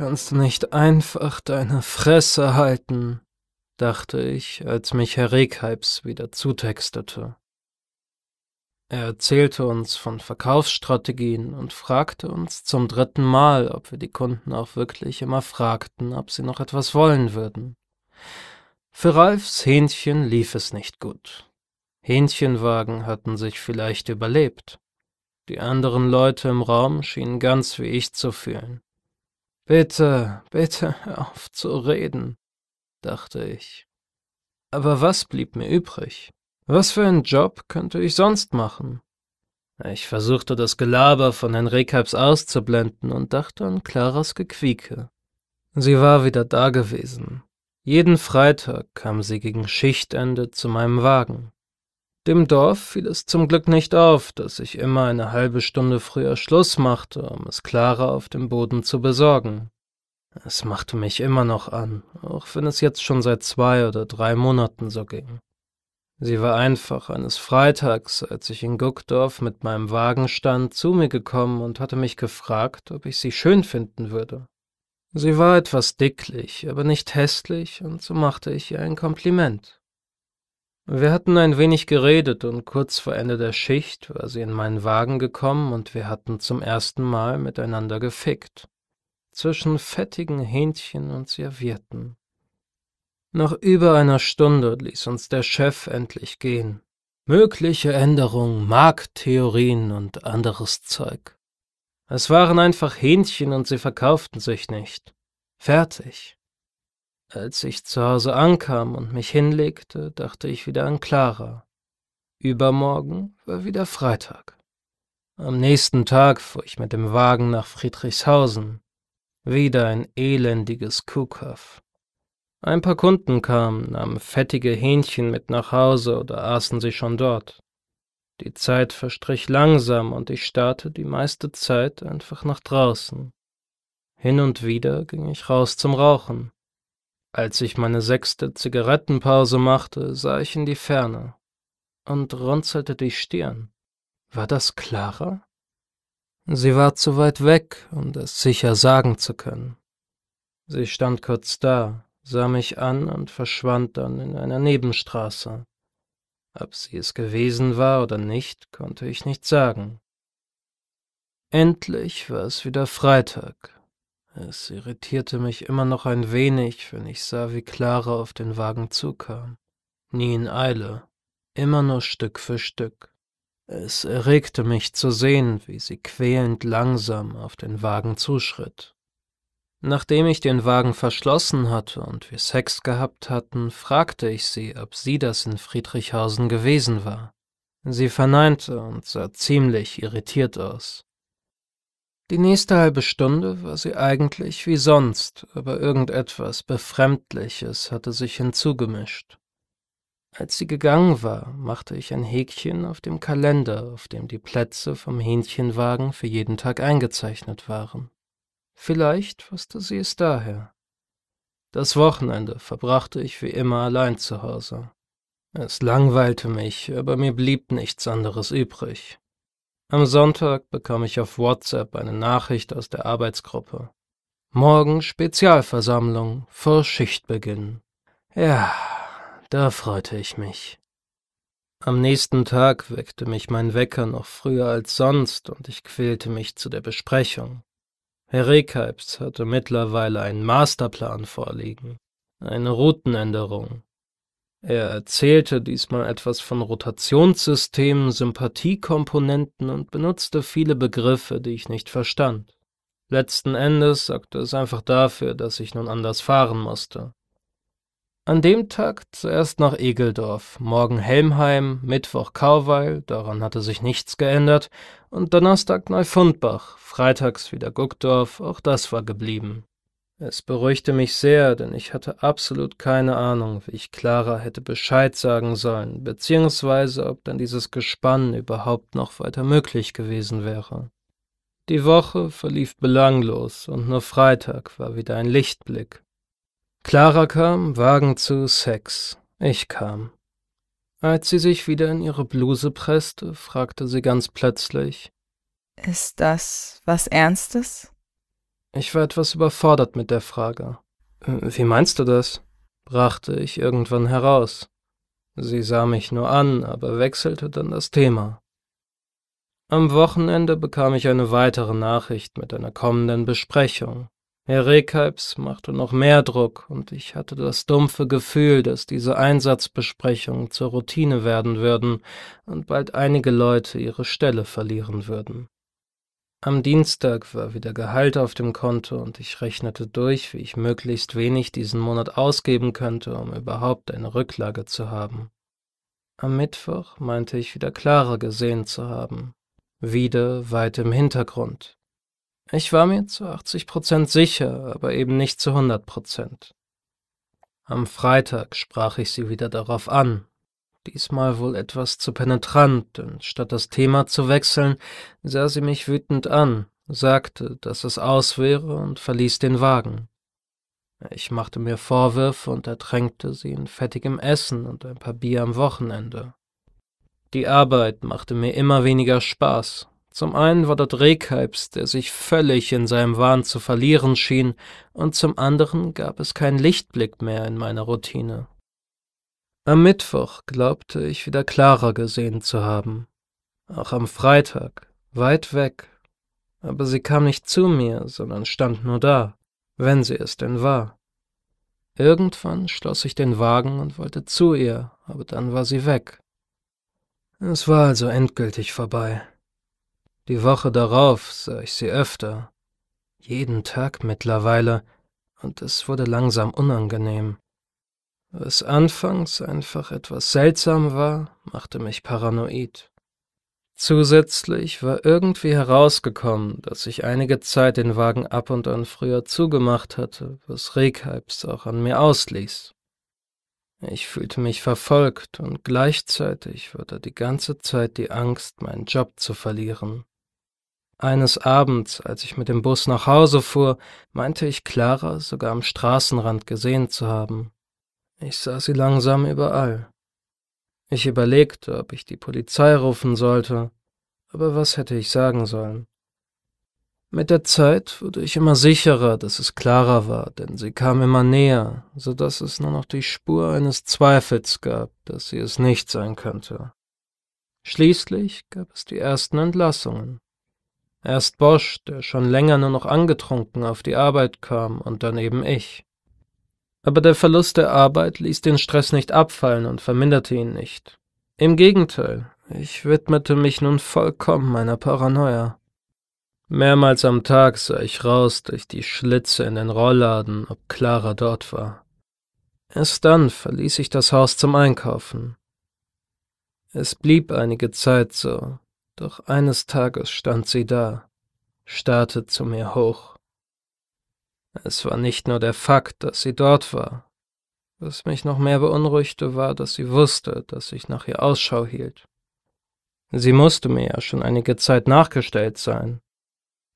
Kannst du nicht einfach deine Fresse halten? dachte ich, als mich Herr Regheips wieder zutextete. Er erzählte uns von Verkaufsstrategien und fragte uns zum dritten Mal, ob wir die Kunden auch wirklich immer fragten, ob sie noch etwas wollen würden. Für Ralfs Hähnchen lief es nicht gut. Hähnchenwagen hatten sich vielleicht überlebt. Die anderen Leute im Raum schienen ganz wie ich zu fühlen. Bitte, bitte hör auf zu reden, dachte ich. Aber was blieb mir übrig? Was für einen Job könnte ich sonst machen? Ich versuchte das Gelaber von Herrn Rekaps auszublenden und dachte an Claras Gequieke. Sie war wieder da gewesen. Jeden Freitag kam sie gegen Schichtende zu meinem Wagen. Dem Dorf fiel es zum Glück nicht auf, dass ich immer eine halbe Stunde früher Schluss machte, um es Clara auf dem Boden zu besorgen. Es machte mich immer noch an, auch wenn es jetzt schon seit zwei oder drei Monaten so ging. Sie war einfach eines Freitags, als ich in Guckdorf mit meinem Wagen stand, zu mir gekommen und hatte mich gefragt, ob ich sie schön finden würde. Sie war etwas dicklich, aber nicht hässlich, und so machte ich ihr ein Kompliment. Wir hatten ein wenig geredet und kurz vor Ende der Schicht war sie in meinen Wagen gekommen und wir hatten zum ersten Mal miteinander gefickt. Zwischen fettigen Hähnchen und Servietten. Nach über einer Stunde ließ uns der Chef endlich gehen. Mögliche Änderungen, Markttheorien und anderes Zeug. Es waren einfach Hähnchen und sie verkauften sich nicht. Fertig. Als ich zu Hause ankam und mich hinlegte, dachte ich wieder an Clara. Übermorgen war wieder Freitag. Am nächsten Tag fuhr ich mit dem Wagen nach Friedrichshausen. Wieder ein elendiges Kuhkaff. Ein paar Kunden kamen, nahmen fettige Hähnchen mit nach Hause oder aßen sie schon dort. Die Zeit verstrich langsam und ich starrte die meiste Zeit einfach nach draußen. Hin und wieder ging ich raus zum Rauchen. Als ich meine sechste Zigarettenpause machte, sah ich in die Ferne und runzelte die Stirn. War das Clara? Sie war zu weit weg, um das sicher sagen zu können. Sie stand kurz da, sah mich an und verschwand dann in einer Nebenstraße. Ob sie es gewesen war oder nicht, konnte ich nicht sagen. Endlich war es wieder Freitag. Es irritierte mich immer noch ein wenig, wenn ich sah, wie Clara auf den Wagen zukam. Nie in Eile, immer nur Stück für Stück. Es erregte mich zu sehen, wie sie quälend langsam auf den Wagen zuschritt. Nachdem ich den Wagen verschlossen hatte und wir Sex gehabt hatten, fragte ich sie, ob sie das in Friedrichhausen gewesen war. Sie verneinte und sah ziemlich irritiert aus. Die nächste halbe Stunde war sie eigentlich wie sonst, aber irgendetwas Befremdliches hatte sich hinzugemischt. Als sie gegangen war, machte ich ein Häkchen auf dem Kalender, auf dem die Plätze vom Hähnchenwagen für jeden Tag eingezeichnet waren. Vielleicht wusste sie es daher. Das Wochenende verbrachte ich wie immer allein zu Hause. Es langweilte mich, aber mir blieb nichts anderes übrig. Am Sonntag bekam ich auf WhatsApp eine Nachricht aus der Arbeitsgruppe. Morgen Spezialversammlung vor Schichtbeginn. Ja, da freute ich mich. Am nächsten Tag weckte mich mein Wecker noch früher als sonst und ich quälte mich zu der Besprechung. Herr Rekaibs hatte mittlerweile einen Masterplan vorliegen, eine Routenänderung, er erzählte diesmal etwas von Rotationssystemen, Sympathiekomponenten und benutzte viele Begriffe, die ich nicht verstand. Letzten Endes sagte es einfach dafür, dass ich nun anders fahren musste. An dem Tag zuerst nach Egeldorf, morgen Helmheim, Mittwoch Kauweil, daran hatte sich nichts geändert, und Donnerstag Neufundbach, freitags wieder Guckdorf, auch das war geblieben. Es beruhigte mich sehr, denn ich hatte absolut keine Ahnung, wie ich Clara hätte Bescheid sagen sollen, beziehungsweise ob dann dieses Gespann überhaupt noch weiter möglich gewesen wäre. Die Woche verlief belanglos und nur Freitag war wieder ein Lichtblick. Clara kam, Wagen zu, Sex. Ich kam. Als sie sich wieder in ihre Bluse presste, fragte sie ganz plötzlich: Ist das was Ernstes? Ich war etwas überfordert mit der Frage. Äh, wie meinst du das? brachte ich irgendwann heraus. Sie sah mich nur an, aber wechselte dann das Thema. Am Wochenende bekam ich eine weitere Nachricht mit einer kommenden Besprechung. Herr Rekaips machte noch mehr Druck, und ich hatte das dumpfe Gefühl, dass diese Einsatzbesprechungen zur Routine werden würden und bald einige Leute ihre Stelle verlieren würden. Am Dienstag war wieder Gehalt auf dem Konto und ich rechnete durch, wie ich möglichst wenig diesen Monat ausgeben könnte, um überhaupt eine Rücklage zu haben. Am Mittwoch meinte ich wieder klarer gesehen zu haben, wieder weit im Hintergrund. Ich war mir zu 80 Prozent sicher, aber eben nicht zu 100 Prozent. Am Freitag sprach ich sie wieder darauf an, diesmal wohl etwas zu penetrant, denn statt das Thema zu wechseln, sah sie mich wütend an, sagte, dass es aus wäre und verließ den Wagen. Ich machte mir Vorwürfe und ertränkte sie in fettigem Essen und ein paar Bier am Wochenende. Die Arbeit machte mir immer weniger Spaß. Zum einen war dort Rehkaips, der sich völlig in seinem Wahn zu verlieren schien, und zum anderen gab es keinen Lichtblick mehr in meiner Routine. Am Mittwoch glaubte ich wieder Clara gesehen zu haben. Auch am Freitag, weit weg. Aber sie kam nicht zu mir, sondern stand nur da, wenn sie es denn war. Irgendwann schloss ich den Wagen und wollte zu ihr, aber dann war sie weg. Es war also endgültig vorbei. Die Woche darauf sah ich sie öfter, jeden Tag mittlerweile, und es wurde langsam unangenehm was anfangs einfach etwas seltsam war, machte mich paranoid. Zusätzlich war irgendwie herausgekommen, dass ich einige Zeit den Wagen ab und an früher zugemacht hatte, was Regheips auch an mir ausließ. Ich fühlte mich verfolgt und gleichzeitig war da die ganze Zeit die Angst, meinen Job zu verlieren. Eines Abends, als ich mit dem Bus nach Hause fuhr, meinte ich Clara sogar am Straßenrand gesehen zu haben. Ich sah sie langsam überall. Ich überlegte, ob ich die Polizei rufen sollte, aber was hätte ich sagen sollen? Mit der Zeit wurde ich immer sicherer, dass es klarer war, denn sie kam immer näher, so dass es nur noch die Spur eines Zweifels gab, dass sie es nicht sein könnte. Schließlich gab es die ersten Entlassungen. Erst Bosch, der schon länger nur noch angetrunken auf die Arbeit kam, und daneben ich. Aber der Verlust der Arbeit ließ den Stress nicht abfallen und verminderte ihn nicht. Im Gegenteil, ich widmete mich nun vollkommen meiner Paranoia. Mehrmals am Tag sah ich raus durch die Schlitze in den Rollladen, ob Clara dort war. Erst dann verließ ich das Haus zum Einkaufen. Es blieb einige Zeit so, doch eines Tages stand sie da, starrte zu mir hoch. Es war nicht nur der Fakt, dass sie dort war. Was mich noch mehr beunruhigte, war, dass sie wusste, dass ich nach ihr Ausschau hielt. Sie musste mir ja schon einige Zeit nachgestellt sein.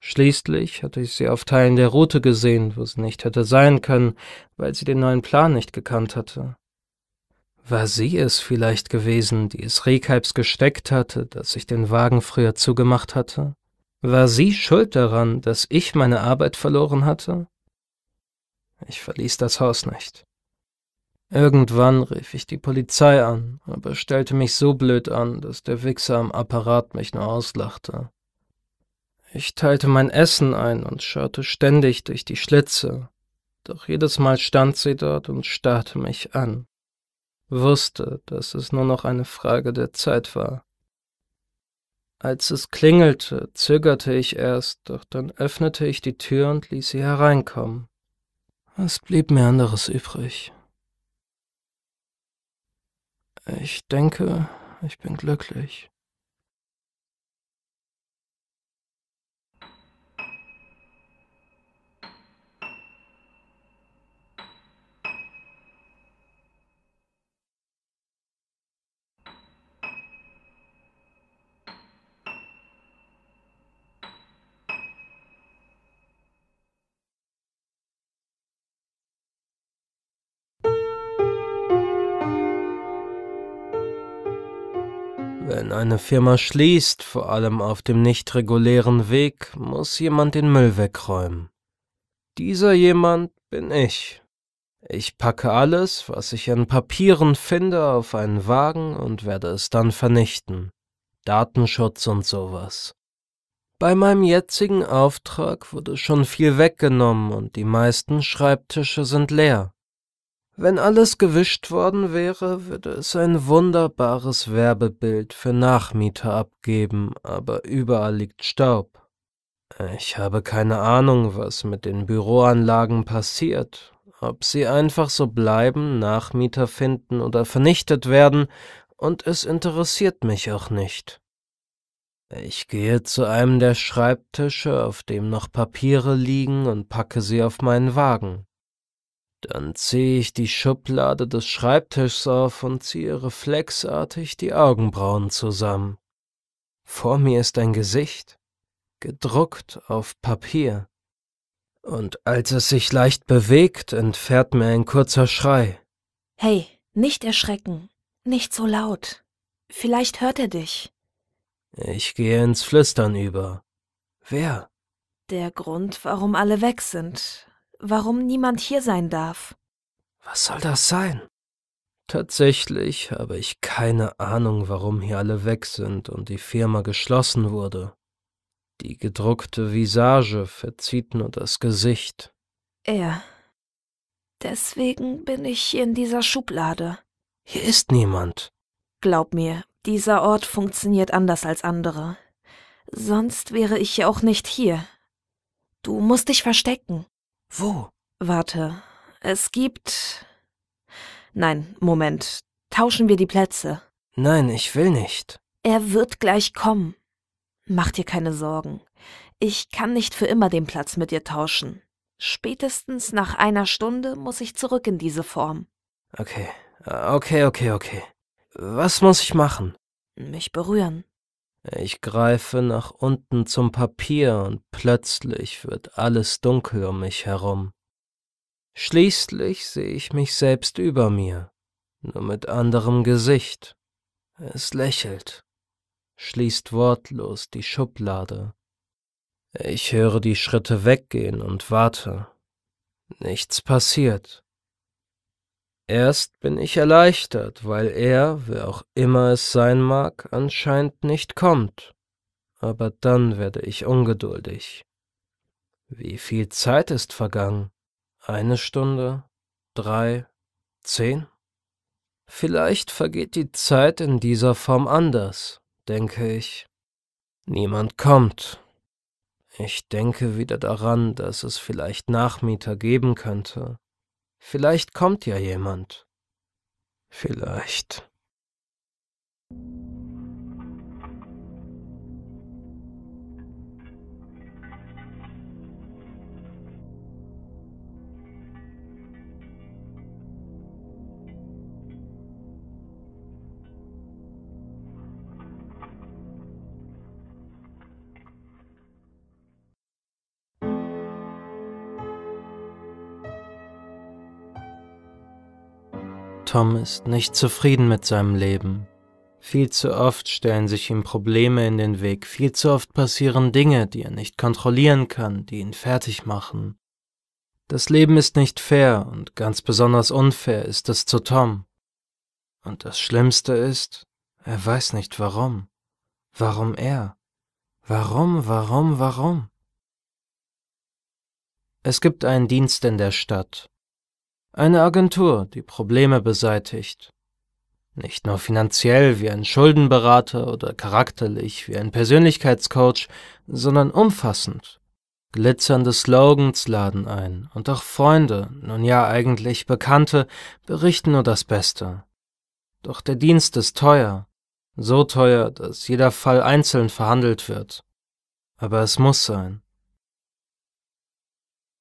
Schließlich hatte ich sie auf Teilen der Route gesehen, wo sie nicht hätte sein können, weil sie den neuen Plan nicht gekannt hatte. War sie es vielleicht gewesen, die es Rehkalbs gesteckt hatte, dass ich den Wagen früher zugemacht hatte? War sie schuld daran, dass ich meine Arbeit verloren hatte? Ich verließ das Haus nicht. Irgendwann rief ich die Polizei an, aber stellte mich so blöd an, dass der Wichser am Apparat mich nur auslachte. Ich teilte mein Essen ein und schaute ständig durch die Schlitze, doch jedes Mal stand sie dort und starrte mich an, wusste, dass es nur noch eine Frage der Zeit war. Als es klingelte, zögerte ich erst, doch dann öffnete ich die Tür und ließ sie hereinkommen. Was blieb mir anderes übrig? Ich denke, ich bin glücklich. Wenn eine Firma schließt, vor allem auf dem nicht regulären Weg, muss jemand den Müll wegräumen. Dieser jemand bin ich. Ich packe alles, was ich an Papieren finde, auf einen Wagen und werde es dann vernichten. Datenschutz und sowas. Bei meinem jetzigen Auftrag wurde schon viel weggenommen und die meisten Schreibtische sind leer. Wenn alles gewischt worden wäre, würde es ein wunderbares Werbebild für Nachmieter abgeben, aber überall liegt Staub. Ich habe keine Ahnung, was mit den Büroanlagen passiert, ob sie einfach so bleiben, Nachmieter finden oder vernichtet werden, und es interessiert mich auch nicht. Ich gehe zu einem der Schreibtische, auf dem noch Papiere liegen, und packe sie auf meinen Wagen. Dann ziehe ich die Schublade des Schreibtischs auf und ziehe reflexartig die Augenbrauen zusammen. Vor mir ist ein Gesicht, gedruckt auf Papier. Und als es sich leicht bewegt, entfährt mir ein kurzer Schrei. Hey, nicht erschrecken, nicht so laut. Vielleicht hört er dich. Ich gehe ins Flüstern über. Wer? Der Grund, warum alle weg sind warum niemand hier sein darf. Was soll das sein? Tatsächlich habe ich keine Ahnung, warum hier alle weg sind und die Firma geschlossen wurde. Die gedruckte Visage verzieht nur das Gesicht. Ja. Deswegen bin ich in dieser Schublade. Hier ist niemand. Glaub mir, dieser Ort funktioniert anders als andere. Sonst wäre ich ja auch nicht hier. Du musst dich verstecken. Wo? Warte. Es gibt. Nein, Moment. Tauschen wir die Plätze. Nein, ich will nicht. Er wird gleich kommen. Mach dir keine Sorgen. Ich kann nicht für immer den Platz mit dir tauschen. Spätestens nach einer Stunde muss ich zurück in diese Form. Okay, okay, okay, okay. Was muss ich machen? Mich berühren. Ich greife nach unten zum Papier und plötzlich wird alles dunkel um mich herum. Schließlich sehe ich mich selbst über mir, nur mit anderem Gesicht. Es lächelt, schließt wortlos die Schublade. Ich höre die Schritte weggehen und warte. Nichts passiert. Erst bin ich erleichtert, weil er, wer auch immer es sein mag, anscheinend nicht kommt. Aber dann werde ich ungeduldig. Wie viel Zeit ist vergangen? Eine Stunde? Drei? Zehn? Vielleicht vergeht die Zeit in dieser Form anders, denke ich. Niemand kommt. Ich denke wieder daran, dass es vielleicht Nachmieter geben könnte, Vielleicht kommt ja jemand. Vielleicht. Tom ist nicht zufrieden mit seinem Leben. Viel zu oft stellen sich ihm Probleme in den Weg, viel zu oft passieren Dinge, die er nicht kontrollieren kann, die ihn fertig machen. Das Leben ist nicht fair und ganz besonders unfair ist es zu Tom. Und das Schlimmste ist, er weiß nicht warum. Warum er? Warum, warum, warum? Es gibt einen Dienst in der Stadt, eine Agentur, die Probleme beseitigt. Nicht nur finanziell wie ein Schuldenberater oder charakterlich wie ein Persönlichkeitscoach, sondern umfassend. Glitzernde Slogans laden ein und auch Freunde, nun ja eigentlich Bekannte, berichten nur das Beste. Doch der Dienst ist teuer, so teuer, dass jeder Fall einzeln verhandelt wird. Aber es muss sein.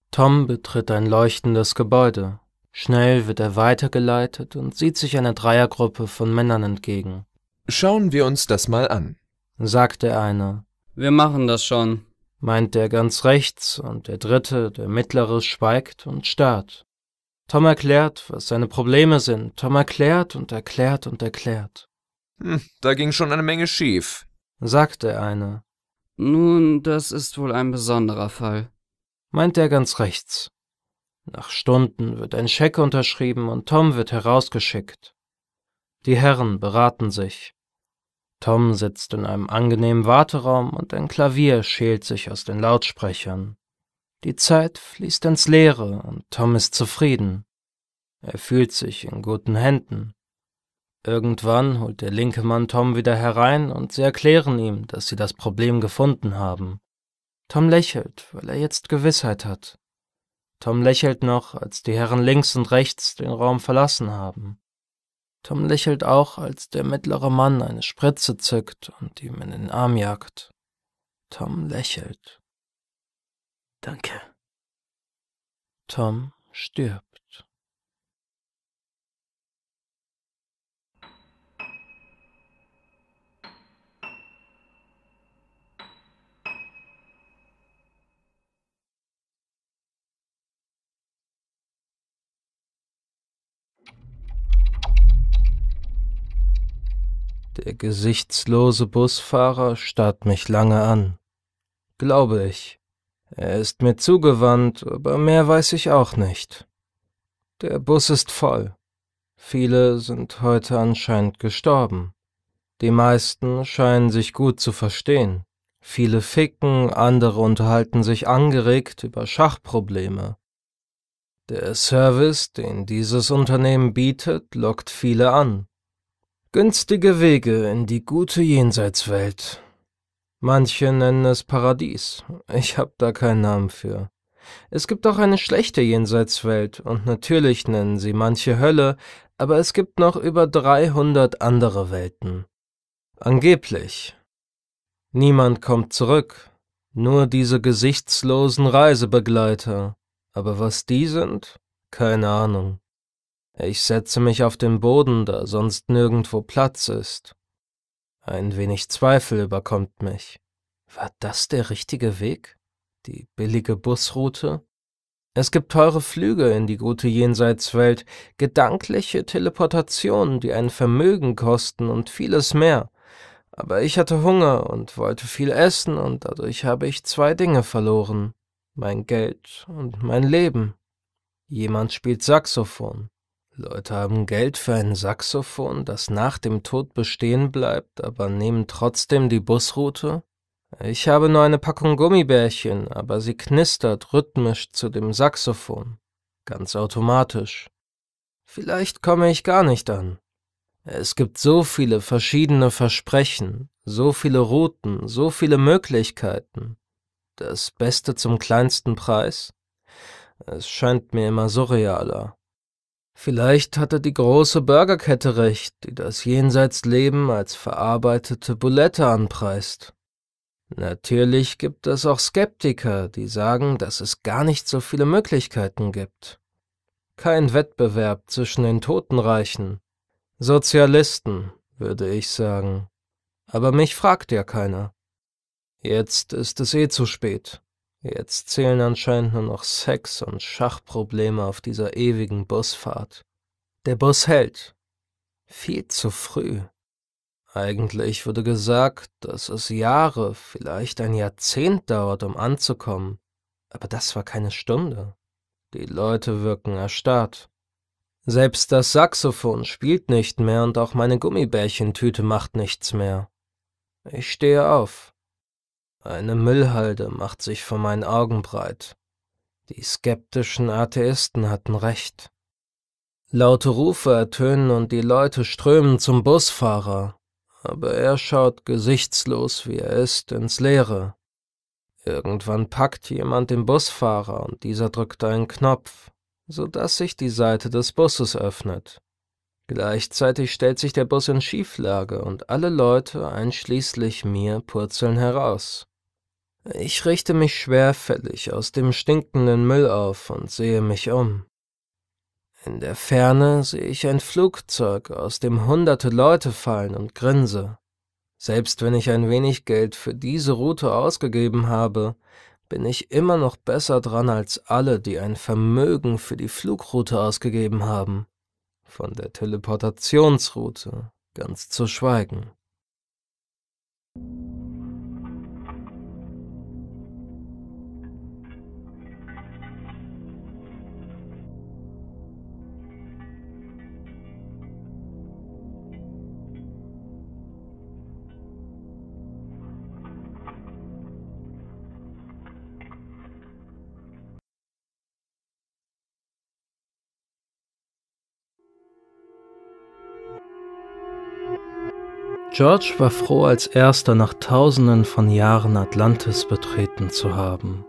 Tom betritt ein leuchtendes Gebäude. Schnell wird er weitergeleitet und sieht sich einer Dreiergruppe von Männern entgegen. Schauen wir uns das mal an, sagt der eine. Wir machen das schon, meint der ganz rechts, und der dritte, der mittlere, schweigt und starrt. Tom erklärt, was seine Probleme sind. Tom erklärt und erklärt und erklärt. Hm, da ging schon eine Menge schief, sagt der eine. Nun, das ist wohl ein besonderer Fall, meint der ganz rechts. Nach Stunden wird ein Scheck unterschrieben und Tom wird herausgeschickt. Die Herren beraten sich. Tom sitzt in einem angenehmen Warteraum und ein Klavier schält sich aus den Lautsprechern. Die Zeit fließt ins Leere und Tom ist zufrieden. Er fühlt sich in guten Händen. Irgendwann holt der linke Mann Tom wieder herein und sie erklären ihm, dass sie das Problem gefunden haben. Tom lächelt, weil er jetzt Gewissheit hat. Tom lächelt noch, als die Herren links und rechts den Raum verlassen haben. Tom lächelt auch, als der mittlere Mann eine Spritze zückt und ihm in den Arm jagt. Tom lächelt. Danke. Tom stirbt. Der gesichtslose Busfahrer starrt mich lange an. Glaube ich. Er ist mir zugewandt, aber mehr weiß ich auch nicht. Der Bus ist voll. Viele sind heute anscheinend gestorben. Die meisten scheinen sich gut zu verstehen. Viele ficken, andere unterhalten sich angeregt über Schachprobleme. Der Service, den dieses Unternehmen bietet, lockt viele an. Günstige Wege in die gute Jenseitswelt. Manche nennen es Paradies. Ich hab da keinen Namen für. Es gibt auch eine schlechte Jenseitswelt und natürlich nennen sie manche Hölle, aber es gibt noch über 300 andere Welten. Angeblich. Niemand kommt zurück, nur diese gesichtslosen Reisebegleiter. Aber was die sind? Keine Ahnung. Ich setze mich auf den Boden, da sonst nirgendwo Platz ist. Ein wenig Zweifel überkommt mich. War das der richtige Weg? Die billige Busroute? Es gibt teure Flüge in die gute Jenseitswelt, gedankliche Teleportationen, die ein Vermögen kosten und vieles mehr. Aber ich hatte Hunger und wollte viel essen und dadurch habe ich zwei Dinge verloren. Mein Geld und mein Leben. Jemand spielt Saxophon. Leute haben Geld für ein Saxophon, das nach dem Tod bestehen bleibt, aber nehmen trotzdem die Busroute? Ich habe nur eine Packung Gummibärchen, aber sie knistert rhythmisch zu dem Saxophon. Ganz automatisch. Vielleicht komme ich gar nicht an. Es gibt so viele verschiedene Versprechen, so viele Routen, so viele Möglichkeiten. Das Beste zum kleinsten Preis? Es scheint mir immer surrealer. Vielleicht hatte die große Burgerkette recht, die das Jenseitsleben als verarbeitete Bulette anpreist. Natürlich gibt es auch Skeptiker, die sagen, dass es gar nicht so viele Möglichkeiten gibt. Kein Wettbewerb zwischen den Totenreichen. Sozialisten, würde ich sagen. Aber mich fragt ja keiner. Jetzt ist es eh zu spät. Jetzt zählen anscheinend nur noch Sex und Schachprobleme auf dieser ewigen Busfahrt. Der Bus hält. Viel zu früh. Eigentlich wurde gesagt, dass es Jahre, vielleicht ein Jahrzehnt dauert, um anzukommen. Aber das war keine Stunde. Die Leute wirken erstarrt. Selbst das Saxophon spielt nicht mehr und auch meine Gummibärchentüte macht nichts mehr. Ich stehe auf. Eine Müllhalde macht sich vor meinen Augen breit. Die skeptischen Atheisten hatten recht. Laute Rufe ertönen und die Leute strömen zum Busfahrer, aber er schaut gesichtslos, wie er ist, ins Leere. Irgendwann packt jemand den Busfahrer und dieser drückt einen Knopf, sodass sich die Seite des Busses öffnet. Gleichzeitig stellt sich der Bus in Schieflage und alle Leute, einschließlich mir, purzeln heraus. Ich richte mich schwerfällig aus dem stinkenden Müll auf und sehe mich um. In der Ferne sehe ich ein Flugzeug, aus dem hunderte Leute fallen und grinse. Selbst wenn ich ein wenig Geld für diese Route ausgegeben habe, bin ich immer noch besser dran als alle, die ein Vermögen für die Flugroute ausgegeben haben. Von der Teleportationsroute ganz zu schweigen. George war froh, als erster nach tausenden von Jahren Atlantis betreten zu haben.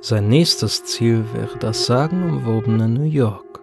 Sein nächstes Ziel wäre das sagenumwobene New York.